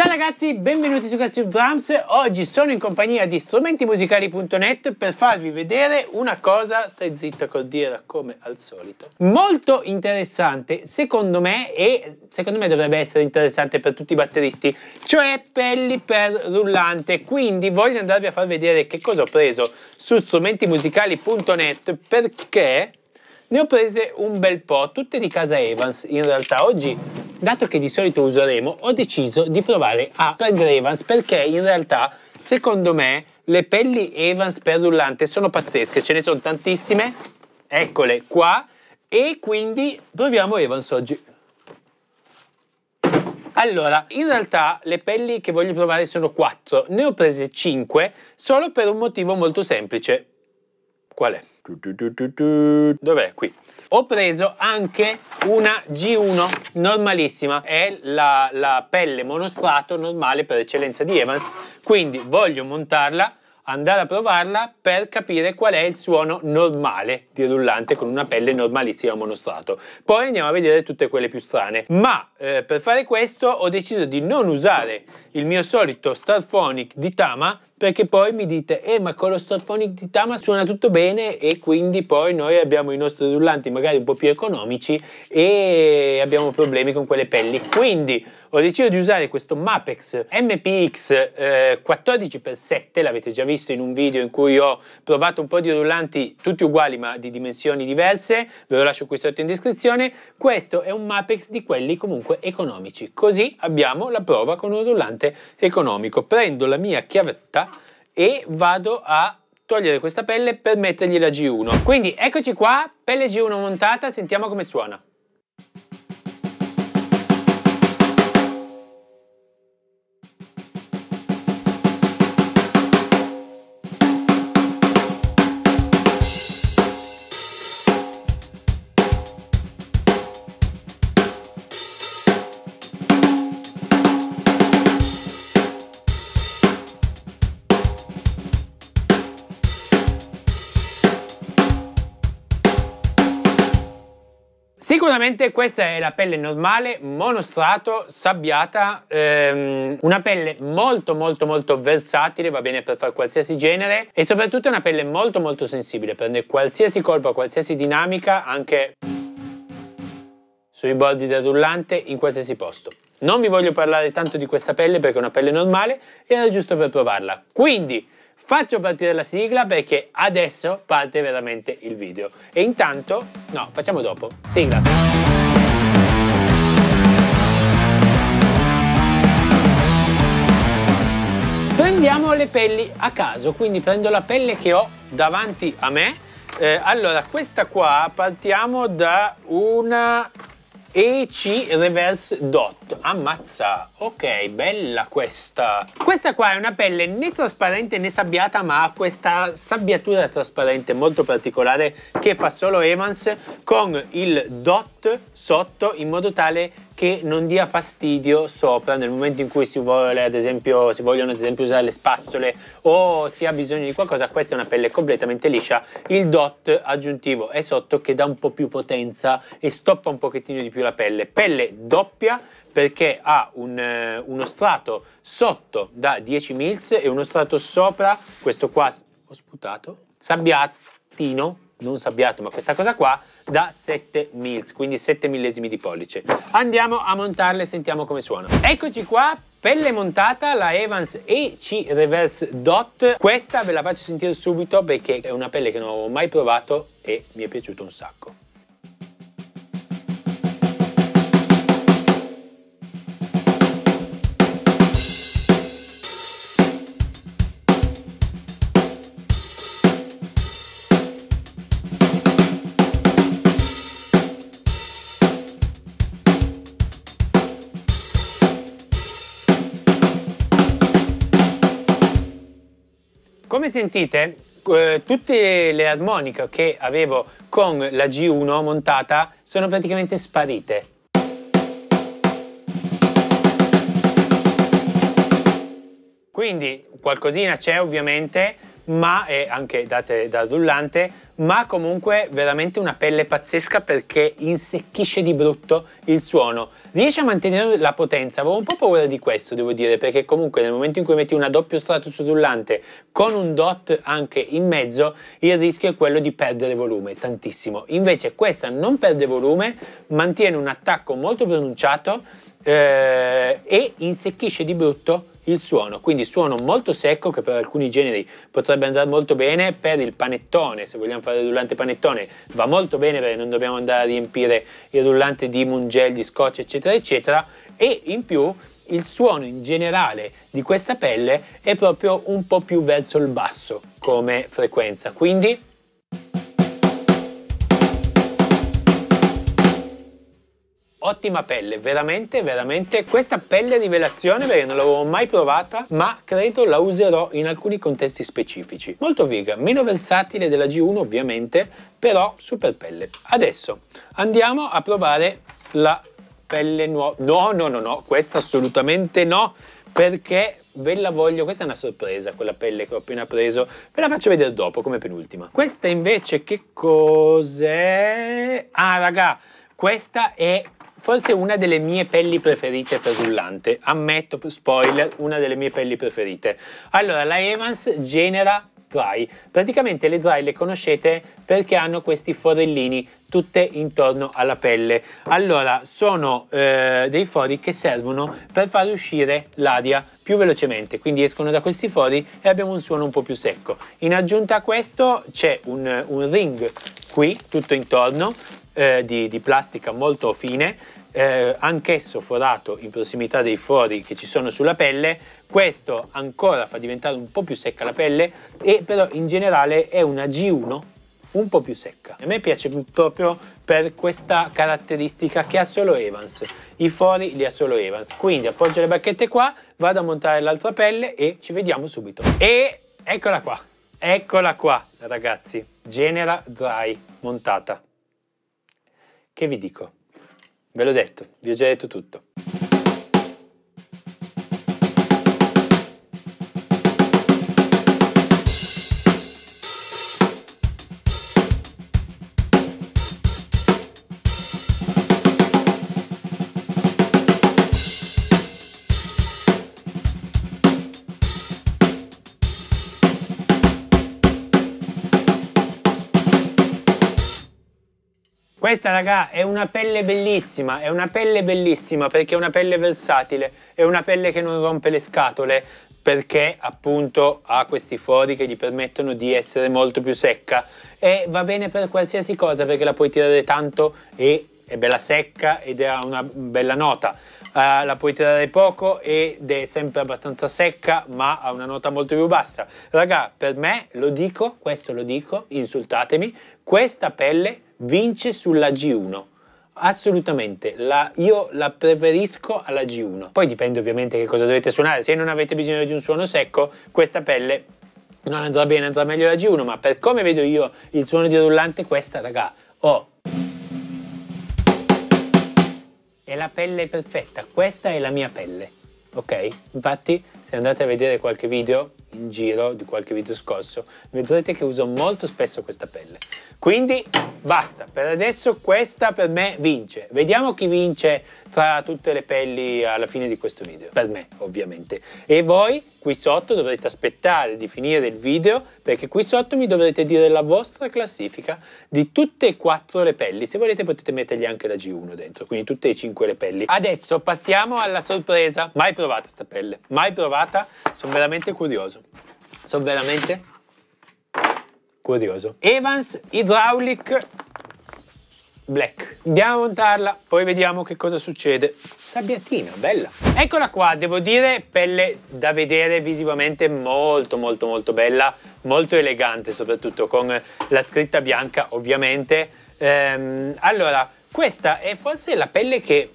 Ciao ragazzi, benvenuti su Castle Drums. Oggi sono in compagnia di strumentimusicali.net per farvi vedere una cosa, stai zitta col dire come al solito, molto interessante secondo me e secondo me dovrebbe essere interessante per tutti i batteristi, cioè pelli per rullante. Quindi voglio andarvi a far vedere che cosa ho preso su strumentimusicali.net perché ne ho prese un bel po', tutte di casa Evans. In realtà oggi, dato che di solito useremo, ho deciso di provare a prendere Evans perché in realtà, secondo me, le pelli Evans per rullante sono pazzesche. Ce ne sono tantissime. Eccole qua. E quindi proviamo Evans oggi. Allora, in realtà le pelli che voglio provare sono quattro. ne ho prese cinque solo per un motivo molto semplice. Qual è? Dov'è? Qui. Ho preso anche una G1 normalissima, è la, la pelle monostrato normale per eccellenza di Evans, quindi voglio montarla andare a provarla per capire qual è il suono normale di rullante con una pelle normalissima monostrato. Poi andiamo a vedere tutte quelle più strane. Ma eh, per fare questo ho deciso di non usare il mio solito Starphonic di Tama perché poi mi dite, eh ma con lo Stofonic di Tama suona tutto bene e quindi poi noi abbiamo i nostri dullanti magari un po' più economici e abbiamo problemi con quelle pelli. Quindi ho deciso di usare questo Mapex MPX eh, 14x7, l'avete già visto in un video in cui ho provato un po' di rullanti tutti uguali ma di dimensioni diverse, ve lo lascio qui sotto in descrizione, questo è un Mapex di quelli comunque economici, così abbiamo la prova con un rullante economico. Prendo la mia chiavetta e vado a togliere questa pelle per mettergli la G1. Quindi eccoci qua, pelle G1 montata, sentiamo come suona. Sicuramente questa è la pelle normale, monostrato, sabbiata, ehm, una pelle molto molto molto versatile, va bene per fare qualsiasi genere e soprattutto una pelle molto molto sensibile, prende qualsiasi colpo, qualsiasi dinamica, anche sui bordi del rullante, in qualsiasi posto. Non vi voglio parlare tanto di questa pelle perché è una pelle normale, era giusto per provarla. Quindi Faccio partire la sigla perché adesso parte veramente il video. E intanto, no, facciamo dopo. Sigla. Prendiamo le pelli a caso, quindi prendo la pelle che ho davanti a me. Eh, allora, questa qua partiamo da una EC Reverse Dot. Ammazza. Ok, bella questa. Questa qua è una pelle né trasparente né sabbiata, ma ha questa sabbiatura trasparente molto particolare che fa solo Evans con il dot sotto in modo tale che non dia fastidio sopra nel momento in cui si, vuole, ad esempio, si vogliono ad esempio usare le spazzole o si ha bisogno di qualcosa, questa è una pelle completamente liscia, il dot aggiuntivo è sotto che dà un po' più potenza e stoppa un pochettino di più la pelle, pelle doppia perché ha un, eh, uno strato sotto da 10 mils e uno strato sopra, questo qua ho sputato, sabbiatino, non sabbiato ma questa cosa qua, da 7 mils, quindi 7 millesimi di pollice. Andiamo a montarle e sentiamo come suona. Eccoci qua, pelle montata, la Evans EC Reverse Dot. Questa ve la faccio sentire subito perché è una pelle che non avevo mai provato e mi è piaciuta un sacco. sentite eh, tutte le armoniche che avevo con la G1 montata sono praticamente sparite. Quindi qualcosina c'è ovviamente, ma è anche date da rullante, ma comunque veramente una pelle pazzesca perché insecchisce di brutto il suono. Riesce a mantenere la potenza, avevo un po' paura di questo devo dire, perché comunque nel momento in cui metti una doppio strato sul rullante con un dot anche in mezzo, il rischio è quello di perdere volume, tantissimo. Invece questa non perde volume, mantiene un attacco molto pronunciato eh, e insecchisce di brutto il suono, quindi suono molto secco che per alcuni generi potrebbe andare molto bene, per il panettone, se vogliamo fare il rullante panettone va molto bene perché non dobbiamo andare a riempire il rullante di mungel, di scotch eccetera eccetera e in più il suono in generale di questa pelle è proprio un po' più verso il basso come frequenza, quindi... ottima pelle, veramente, veramente. Questa pelle rivelazione perché non l'avevo mai provata, ma credo la userò in alcuni contesti specifici. Molto viga, meno versatile della G1 ovviamente, però super pelle. Adesso andiamo a provare la pelle nuova. No, no, no, no, questa assolutamente no, perché ve la voglio, questa è una sorpresa, quella pelle che ho appena preso, ve la faccio vedere dopo come penultima. Questa invece che cos'è? Ah raga, questa è forse una delle mie pelli preferite per rullante. Ammetto, spoiler, una delle mie pelli preferite. Allora, la Evans genera dry. Praticamente le dry le conoscete perché hanno questi forellini tutte intorno alla pelle. Allora, sono eh, dei fori che servono per far uscire l'aria più velocemente, quindi escono da questi fori e abbiamo un suono un po' più secco. In aggiunta a questo c'è un, un ring qui, tutto intorno, eh, di, di, plastica molto fine, eh, anch'esso forato in prossimità dei fori che ci sono sulla pelle, questo ancora fa diventare un po' più secca la pelle e però in generale è una G1 un po' più secca. A me piace proprio per questa caratteristica che ha solo Evans. I fori li ha solo Evans. Quindi appoggio le bacchette qua, vado a montare l'altra pelle e ci vediamo subito. E eccola qua, eccola qua ragazzi, Genera Dry montata. Che vi dico? Ve l'ho detto, vi ho già detto tutto. Questa, raga, è una pelle bellissima, è una pelle bellissima perché è una pelle versatile, è una pelle che non rompe le scatole perché appunto ha questi fori che gli permettono di essere molto più secca e va bene per qualsiasi cosa perché la puoi tirare tanto e è bella secca ed ha una bella nota. Uh, la puoi tirare poco ed è sempre abbastanza secca ma ha una nota molto più bassa. Raga, per me, lo dico, questo lo dico, insultatemi, questa pelle vince sulla G1 assolutamente la, io la preferisco alla G1 poi dipende ovviamente che cosa dovete suonare se non avete bisogno di un suono secco questa pelle non andrà bene andrà meglio la G1 ma per come vedo io il suono di rullante questa raga oh è la pelle perfetta questa è la mia pelle ok infatti se andate a vedere qualche video in giro di qualche video scorso, vedrete che uso molto spesso questa pelle. Quindi basta, per adesso questa per me vince. Vediamo chi vince tra tutte le pelli alla fine di questo video, per me ovviamente. E voi qui sotto dovrete aspettare di finire il video perché qui sotto mi dovrete dire la vostra classifica di tutte e quattro le pelli. Se volete potete mettergli anche la G1 dentro, quindi tutte e cinque le pelli. Adesso passiamo alla sorpresa. Mai provata sta pelle, mai provata, sono veramente curioso curioso. Sono veramente curioso. Evans Hydraulic Black. Andiamo a montarla, poi vediamo che cosa succede. Sabbiatina, bella. Eccola qua, devo dire pelle da vedere visivamente molto molto molto bella, molto elegante soprattutto con la scritta bianca ovviamente. Ehm, allora, questa è forse la pelle che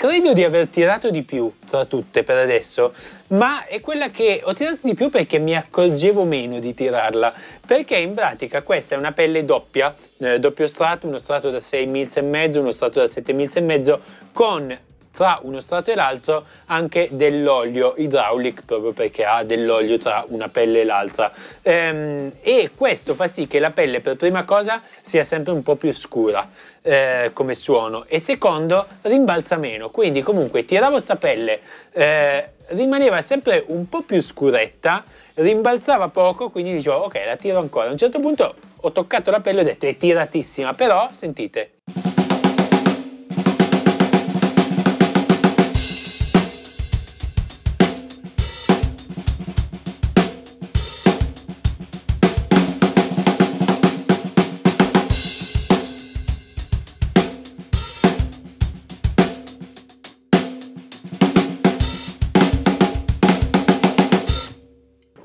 credo di aver tirato di più tra tutte per adesso, ma è quella che ho tirato di più perché mi accorgevo meno di tirarla, perché in pratica questa è una pelle doppia, eh, doppio strato, uno strato da 6 mils e mezzo, uno strato da 7 mils e mezzo con tra uno strato e l'altro anche dell'olio idraulic proprio perché ha dell'olio tra una pelle e l'altra ehm, e questo fa sì che la pelle per prima cosa sia sempre un po' più scura eh, come suono e secondo rimbalza meno quindi comunque tiravo sta pelle eh, rimaneva sempre un po' più scuretta rimbalzava poco quindi dicevo ok la tiro ancora a un certo punto ho toccato la pelle e ho detto è tiratissima però sentite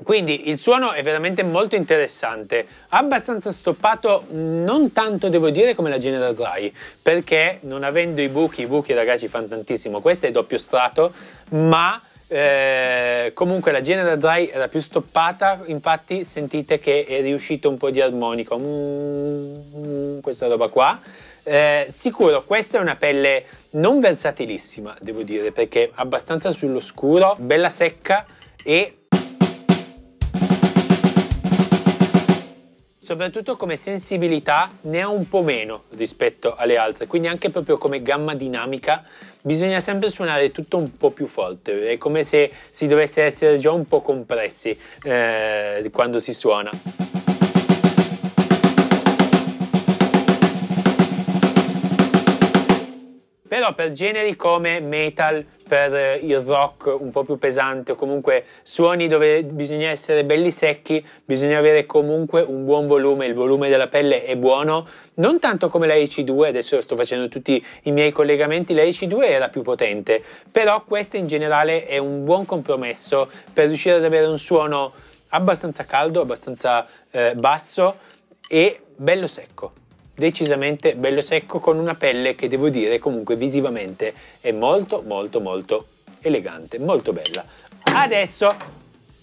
Quindi il suono è veramente molto interessante, abbastanza stoppato, non tanto devo dire come la General Dry, perché non avendo i buchi, i buchi ragazzi fanno tantissimo, questo è doppio strato, ma eh, comunque la General Dry era più stoppata, infatti sentite che è riuscito un po' di armonico, mm, mm, questa roba qua. Eh, sicuro, questa è una pelle non versatilissima, devo dire, perché abbastanza sull'oscuro, bella secca e soprattutto come sensibilità ne ha un po' meno rispetto alle altre, quindi anche proprio come gamma dinamica bisogna sempre suonare tutto un po' più forte, è come se si dovesse essere già un po' compressi eh, quando si suona. Però per generi come metal, per eh, il rock un po' più pesante o comunque suoni dove bisogna essere belli secchi, bisogna avere comunque un buon volume, il volume della pelle è buono, non tanto come la EC2, adesso sto facendo tutti i miei collegamenti, la EC2 era più potente, però questa in generale è un buon compromesso per riuscire ad avere un suono abbastanza caldo, abbastanza eh, basso e bello secco decisamente bello secco con una pelle che devo dire comunque visivamente è molto molto molto elegante, molto bella. Adesso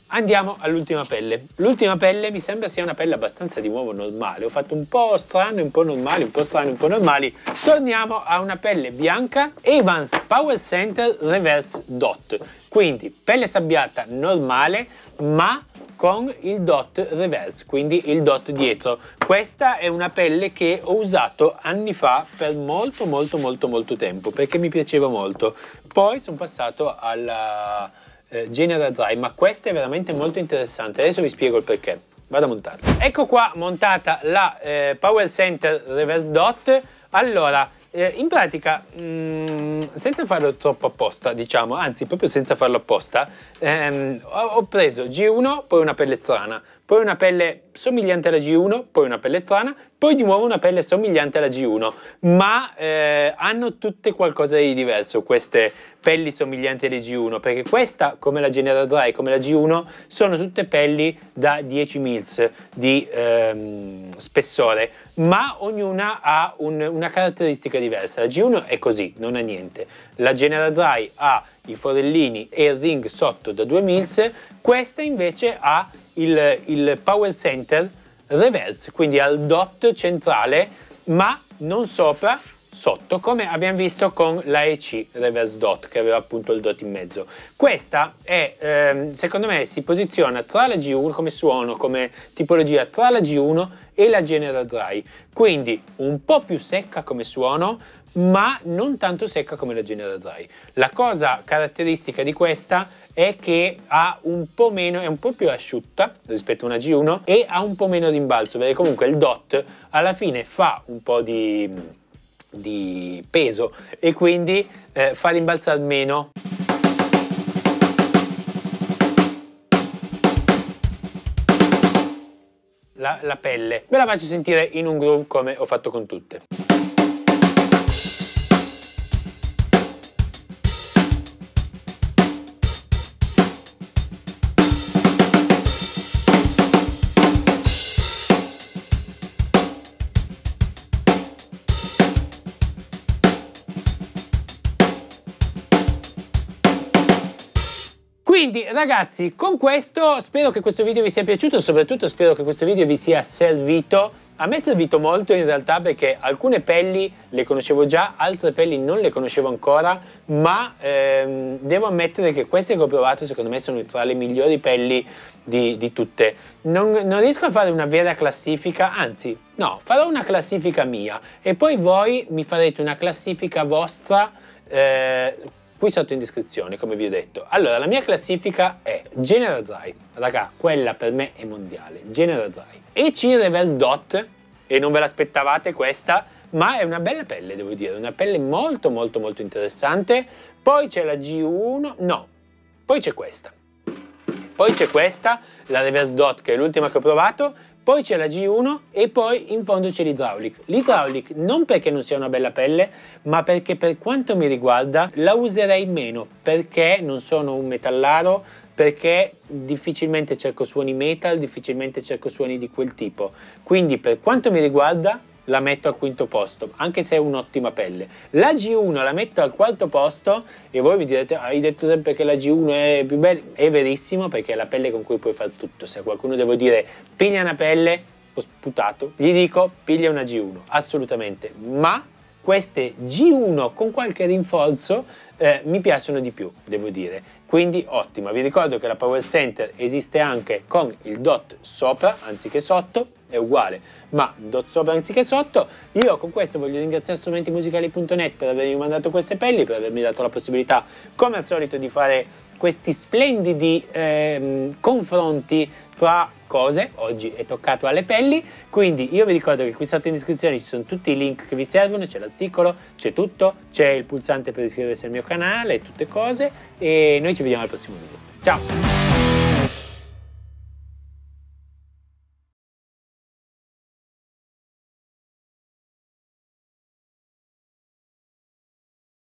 andiamo all'ultima pelle. L'ultima pelle mi sembra sia una pelle abbastanza di nuovo normale. Ho fatto un po' strano, un po' normale, un po' strano, un po' normali. Torniamo a una pelle bianca Evans Power Center Reverse Dot. Quindi pelle sabbiata normale ma con il dot reverse, quindi il dot dietro. Questa è una pelle che ho usato anni fa per molto molto molto molto tempo perché mi piaceva molto. Poi sono passato alla eh, General Dry, ma questa è veramente molto interessante. Adesso vi spiego il perché. Vado a montarla. Ecco qua montata la eh, Power Center Reverse Dot. Allora, eh, in pratica, mh, mm, senza farlo troppo apposta, diciamo, anzi proprio senza farlo apposta, ehm, ho, ho preso G1, poi una pelle strana, poi una pelle somigliante alla G1, poi una pelle strana, poi di nuovo una pelle somigliante alla G1, ma eh, hanno tutte qualcosa di diverso queste pelli somiglianti alle G1, perché questa, come la General Dry, come la G1, sono tutte pelli da 10 mils di ehm, spessore, ma ognuna ha un, una caratteristica diversa. La G1 è così, non ha niente. La General Dry ha i forellini e il ring sotto da 2 mils, questa invece ha il, il power center reverse, quindi al dot centrale, ma non sopra, sotto, come abbiamo visto con la EC reverse dot, che aveva appunto il dot in mezzo. Questa è, ehm, secondo me, si posiziona tra la G1 come suono, come tipologia tra la G1 e la General Dry, quindi un po' più secca come suono, ma non tanto secca come la Genera Dry. La cosa caratteristica di questa è che ha un po' meno, è un po' più asciutta rispetto a una G1 e ha un po' meno rimbalzo, perché comunque il DOT alla fine fa un po' di, di peso e quindi eh, fa rimbalzare meno. La, la pelle. Ve la faccio sentire in un groove come ho fatto con tutte. ragazzi, con questo spero che questo video vi sia piaciuto, soprattutto spero che questo video vi sia servito. A me è servito molto in realtà perché alcune pelli le conoscevo già, altre pelli non le conoscevo ancora, ma ehm, devo ammettere che queste che ho provato secondo me sono tra le migliori pelli di, di tutte. Non, non, riesco a fare una vera classifica, anzi no, farò una classifica mia e poi voi mi farete una classifica vostra. Eh, qui sotto in descrizione, come vi ho detto. Allora, la mia classifica è General Dry. raga, quella per me è mondiale, General Dry. E c Reverse Dot, e non ve l'aspettavate questa, ma è una bella pelle, devo dire, una pelle molto molto molto interessante. Poi c'è la G1, no, poi c'è questa. Poi c'è questa, la Reverse Dot, che è l'ultima che ho provato, poi c'è la G1 e poi in fondo c'è l'idraulic. L'idraulic non perché non sia una bella pelle, ma perché per quanto mi riguarda la userei meno, perché non sono un metallaro, perché difficilmente cerco suoni metal, difficilmente cerco suoni di quel tipo. Quindi per quanto mi riguarda la metto al quinto posto, anche se è un'ottima pelle. La G1 la metto al quarto posto e voi mi direte, hai detto sempre che la G1 è più bella, è verissimo perché è la pelle con cui puoi fare tutto. Se a qualcuno devo dire piglia una pelle, ho sputato, gli dico piglia una G1, assolutamente, ma queste G1 con qualche rinforzo eh, mi piacciono di più, devo dire. Quindi ottima. Vi ricordo che la Power Center esiste anche con il dot sopra anziché sotto è uguale, ma do sopra anziché sotto. Io con questo voglio ringraziare strumentimusicali.net per avermi mandato queste pelli, per avermi dato la possibilità, come al solito, di fare questi splendidi eh, confronti fra cose, oggi è toccato alle pelli, quindi io vi ricordo che qui sotto in descrizione ci sono tutti i link che vi servono, c'è l'articolo, c'è tutto, c'è il pulsante per iscriversi al mio canale, tutte cose e noi ci vediamo al prossimo video. Ciao!